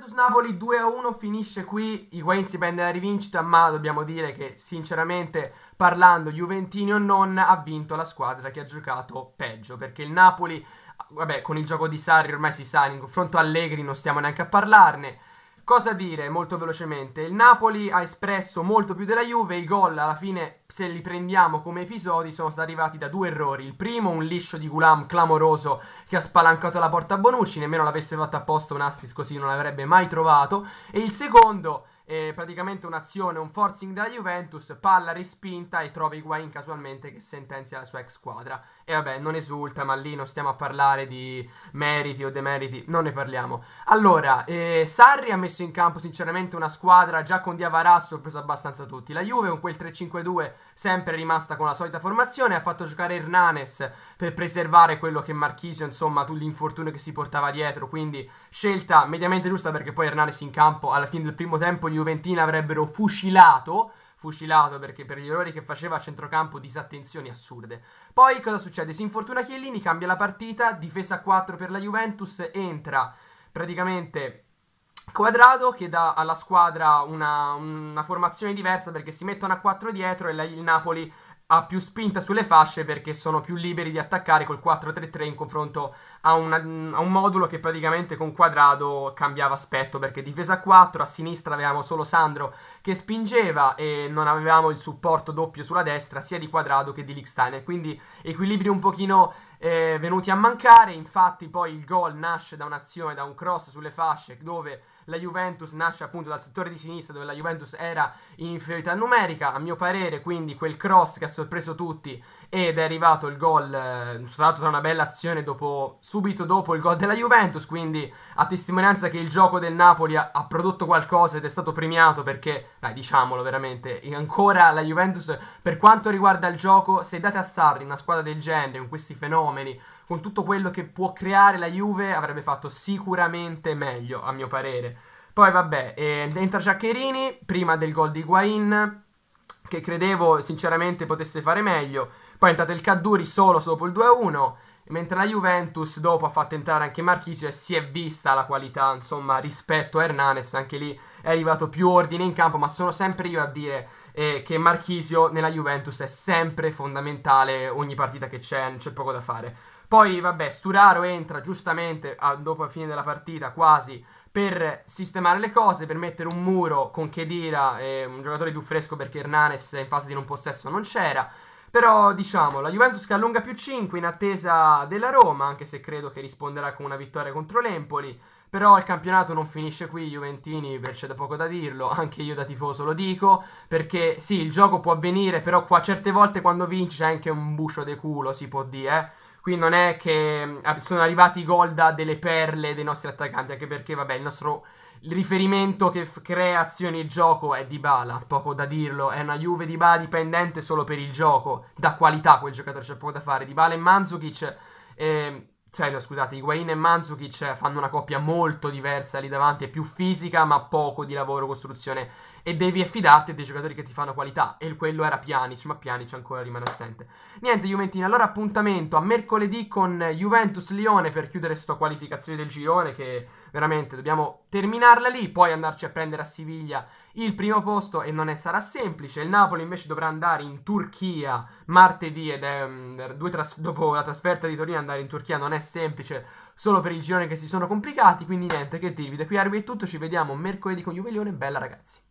Juventus-Napoli 2-1 finisce qui, Higuain si prende la rivincita, ma dobbiamo dire che sinceramente parlando Juventini o non ha vinto la squadra che ha giocato peggio, perché il Napoli, vabbè con il gioco di Sarri ormai si sa, in confronto Allegri non stiamo neanche a parlarne, Cosa dire molto velocemente? Il Napoli ha espresso molto più della Juve, i gol alla fine se li prendiamo come episodi sono stati arrivati da due errori. Il primo un liscio di Gulam clamoroso che ha spalancato la porta a Bonucci, nemmeno l'avesse fatto apposta un assist così non l'avrebbe mai trovato e il secondo eh, praticamente un'azione, un forcing della Juventus, palla respinta e trova Higuain casualmente che sentenzia la sua ex squadra. E vabbè, non esulta, ma lì non stiamo a parlare di meriti o demeriti, non ne parliamo. Allora, eh, Sarri ha messo in campo sinceramente una squadra già con Diavara ha sorpreso abbastanza tutti. La Juve con quel 3-5-2 sempre rimasta con la solita formazione, ha fatto giocare Hernanes per preservare quello che Marchisio, insomma, tu l'infortunio che si portava dietro, quindi scelta mediamente giusta perché poi Hernanes in campo alla fine del primo tempo gli Juventina avrebbero fucilato fucilato perché per gli errori che faceva a centrocampo disattenzioni assurde. Poi cosa succede? Si infortuna Chiellini, cambia la partita, difesa a 4 per la Juventus, entra praticamente Quadrado che dà alla squadra una, una formazione diversa perché si mettono a 4 dietro e la, il Napoli ha più spinta sulle fasce perché sono più liberi di attaccare col 4-3-3 in confronto a, una, a un modulo che praticamente con quadrado cambiava aspetto perché difesa 4, a sinistra avevamo solo Sandro che spingeva e non avevamo il supporto doppio sulla destra sia di quadrado che di Licksteiner quindi equilibri un pochino eh, venuti a mancare infatti poi il gol nasce da un'azione, da un cross sulle fasce dove la Juventus nasce appunto dal settore di sinistra dove la Juventus era in inferiorità numerica, a mio parere quindi quel cross che ha sorpreso tutti ed è arrivato il gol, eh, tra l'altro tra una bella azione dopo, subito dopo il gol della Juventus, quindi a testimonianza che il gioco del Napoli ha, ha, prodotto qualcosa ed è stato premiato perché, dai diciamolo veramente, ancora la Juventus per quanto riguarda il gioco, se date a Sarri una squadra del genere, con questi fenomeni, con tutto quello che può creare la Juve, avrebbe fatto sicuramente meglio, a mio parere. Poi vabbè, eh, entra Giaccherini, prima del gol di Guain, che credevo sinceramente potesse fare meglio poi è entrato il Cadduri solo dopo il 2-1, mentre la Juventus dopo ha fatto entrare anche Marchisio e si è vista la qualità, insomma, rispetto a Hernanes, anche lì è arrivato più ordine in campo, ma sono sempre io a dire eh, che Marchisio nella Juventus è sempre fondamentale ogni partita che c'è, non c'è poco da fare. Poi, vabbè, Sturaro entra giustamente a, dopo la fine della partita, quasi, per sistemare le cose, per mettere un muro con Kedira, eh, un giocatore più fresco perché Hernanes in fase di non possesso non c'era. Però diciamo, la Juventus che allunga più 5 in attesa della Roma, anche se credo che risponderà con una vittoria contro l'Empoli. Però il campionato non finisce qui, Juventini, c'è da poco da dirlo, anche io da tifoso lo dico, perché sì, il gioco può avvenire, però qua certe volte quando vinci c'è anche un bucio de culo, si può dire, eh. Qui non è che mm, sono arrivati i gol da delle perle dei nostri attaccanti, anche perché, vabbè, il nostro il riferimento che f- crea azioni e gioco è Dybala, poco da dirlo, è una Juve di Dybala dipendente solo per il gioco, da qualità quel giocatore c'è poco da fare, di Dybala e Mandzukic, eh, cioè no, scusate, Higuain e Mandzukic fanno una coppia molto diversa lì davanti, è più fisica ma poco di lavoro, costruzione e devi affidarti dei giocatori che ti fanno qualità. E quello era Pjanic, ma Pjanic ancora rimane assente. Niente, Juventina, allora appuntamento a mercoledì con Juventus-Lione per chiudere sto qualificazione del girone che veramente dobbiamo terminarla lì, poi andarci a prendere a Siviglia il primo posto e non è, sarà semplice. Il Napoli invece dovrà andare in Turchia martedì ed è, um, tras- dopo la trasferta di Torino andare in Turchia non è semplice solo per il girone che si sono complicati, quindi niente che dirvi. Da qui arriva tutto, ci vediamo mercoledì con Juve Lione, bella ragazzi.